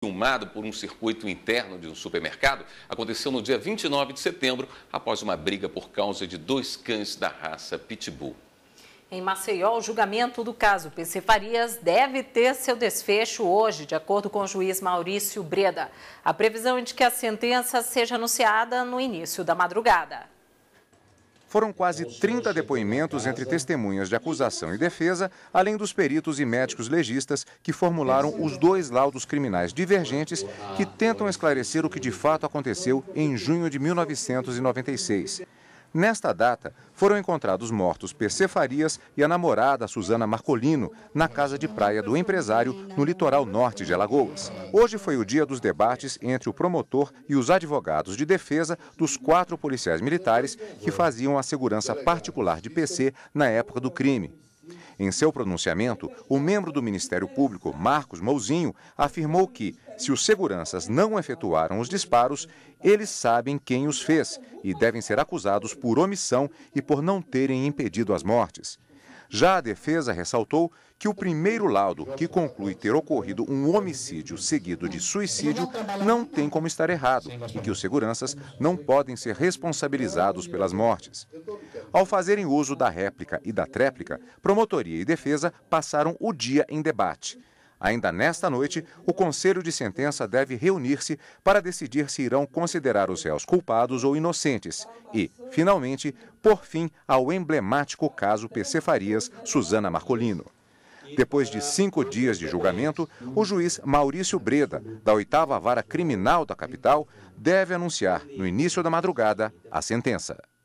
filmado por um circuito interno de um supermercado aconteceu no dia 29 de setembro, após uma briga por causa de dois cães da raça Pitbull. Em Maceió, o julgamento do caso PC Farias deve ter seu desfecho hoje, de acordo com o juiz Maurício Breda. A previsão é de que a sentença seja anunciada no início da madrugada. Foram quase 30 depoimentos entre testemunhas de acusação e defesa, além dos peritos e médicos legistas que formularam os dois laudos criminais divergentes que tentam esclarecer o que de fato aconteceu em junho de 1996. Nesta data, foram encontrados mortos Percê Farias e a namorada Suzana Marcolino na casa de praia do empresário no litoral norte de Alagoas. Hoje foi o dia dos debates entre o promotor e os advogados de defesa dos quatro policiais militares que faziam a segurança particular de PC na época do crime. Em seu pronunciamento, o membro do Ministério Público, Marcos Mouzinho, afirmou que, se os seguranças não efetuaram os disparos, eles sabem quem os fez e devem ser acusados por omissão e por não terem impedido as mortes. Já a defesa ressaltou que o primeiro laudo, que conclui ter ocorrido um homicídio seguido de suicídio, não tem como estar errado e que os seguranças não podem ser responsabilizados pelas mortes. Ao fazerem uso da réplica e da tréplica, promotoria e defesa passaram o dia em debate. Ainda nesta noite, o Conselho de Sentença deve reunir-se para decidir se irão considerar os réus culpados ou inocentes e, finalmente, por fim ao emblemático caso PC Farias Suzana Marcolino. Depois de cinco dias de julgamento, o juiz Maurício Breda, da oitava vara criminal da capital, deve anunciar, no início da madrugada, a sentença.